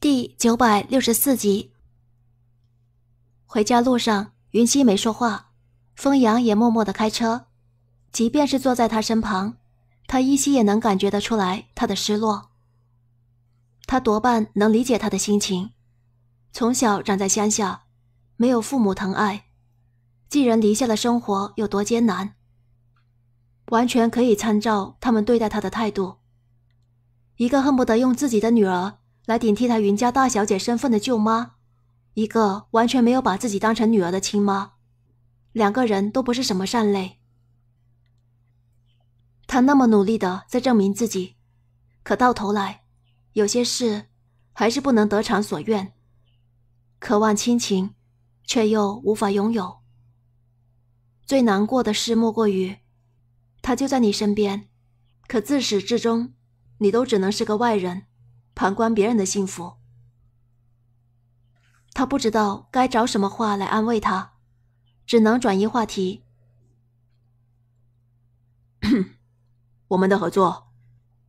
第九百六十四集，回家路上，云溪没说话，风阳也默默的开车。即便是坐在他身旁，他依稀也能感觉得出来他的失落。他多半能理解他的心情。从小长在乡下，没有父母疼爱，寄人篱下的生活有多艰难，完全可以参照他们对待他的态度。一个恨不得用自己的女儿。来顶替他云家大小姐身份的舅妈，一个完全没有把自己当成女儿的亲妈，两个人都不是什么善类。他那么努力的在证明自己，可到头来，有些事还是不能得偿所愿。渴望亲情，却又无法拥有。最难过的事莫过于，他就在你身边，可自始至终，你都只能是个外人。旁观别人的幸福，他不知道该找什么话来安慰他，只能转移话题。我们的合作，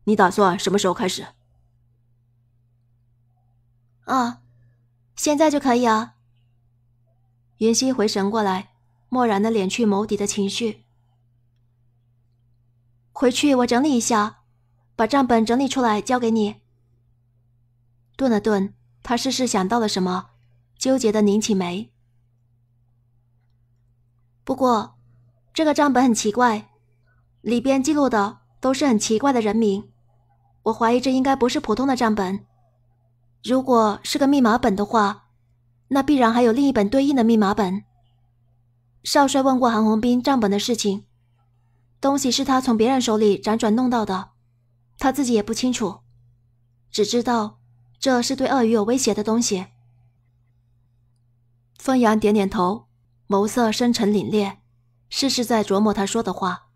你打算什么时候开始？啊，现在就可以啊！云溪回神过来，漠然的敛去眸底的情绪。回去我整理一下，把账本整理出来交给你。顿了顿，他似是想到了什么，纠结的拧起眉。不过，这个账本很奇怪，里边记录的都是很奇怪的人名，我怀疑这应该不是普通的账本。如果是个密码本的话，那必然还有另一本对应的密码本。少帅问过韩红斌账本的事情，东西是他从别人手里辗转弄到的，他自己也不清楚，只知道。这是对鳄鱼有威胁的东西。风阳点点头，眸色深沉凛冽，似是在琢磨他说的话。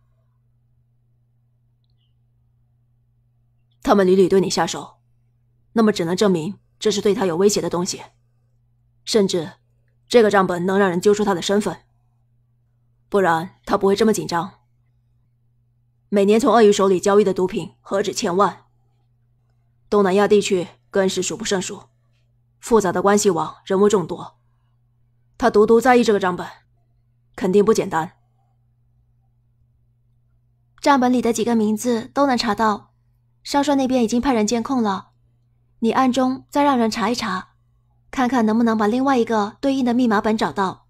他们屡屡对你下手，那么只能证明这是对他有威胁的东西。甚至，这个账本能让人揪出他的身份，不然他不会这么紧张。每年从鳄鱼手里交易的毒品何止千万，东南亚地区。更是数不胜数，复杂的关系网，人物众多。他独独在意这个账本，肯定不简单。账本里的几个名字都能查到，少帅那边已经派人监控了。你暗中再让人查一查，看看能不能把另外一个对应的密码本找到。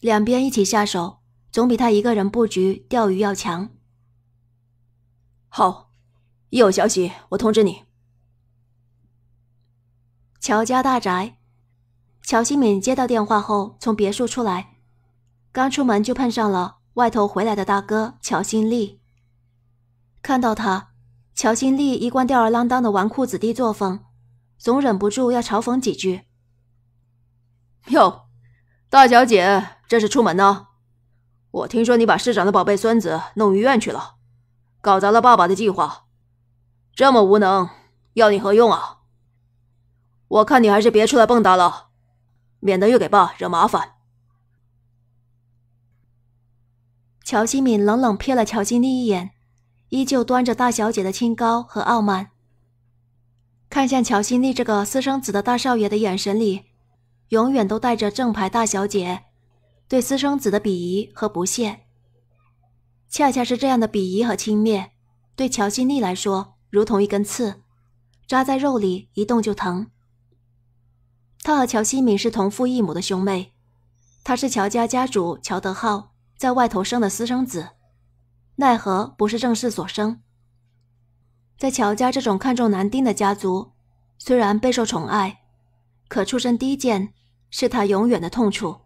两边一起下手，总比他一个人布局钓鱼要强。好。一有消息，我通知你。乔家大宅，乔新敏接到电话后，从别墅出来，刚出门就碰上了外头回来的大哥乔新立。看到他，乔新立一贯吊儿郎当的纨绔子弟作风，总忍不住要嘲讽几句：“哟，大小姐这是出门呢？我听说你把市长的宝贝孙子弄医院去了，搞砸了爸爸的计划。”这么无能，要你何用啊？我看你还是别出来蹦跶了，免得又给爸惹麻烦。乔新敏冷冷瞥了乔新丽一眼，依旧端着大小姐的清高和傲慢，看向乔新丽这个私生子的大少爷的眼神里，永远都带着正牌大小姐对私生子的鄙夷和不屑。恰恰是这样的鄙夷和轻蔑，对乔新丽来说。如同一根刺，扎在肉里，一动就疼。他和乔西敏是同父异母的兄妹，他是乔家家主乔德浩在外头生的私生子，奈何不是正室所生。在乔家这种看重男丁的家族，虽然备受宠爱，可出身低贱是他永远的痛处。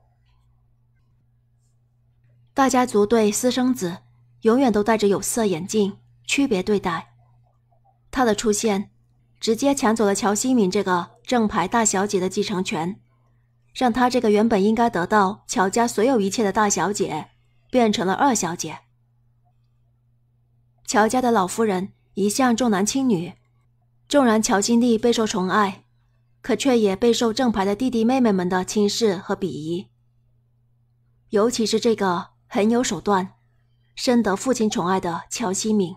大家族对私生子永远都戴着有色眼镜，区别对待。他的出现，直接抢走了乔西敏这个正牌大小姐的继承权，让她这个原本应该得到乔家所有一切的大小姐，变成了二小姐。乔家的老夫人一向重男轻女，纵然乔新丽备受宠爱，可却也备受正牌的弟弟妹妹们的轻视和鄙夷。尤其是这个很有手段、深得父亲宠爱的乔西敏。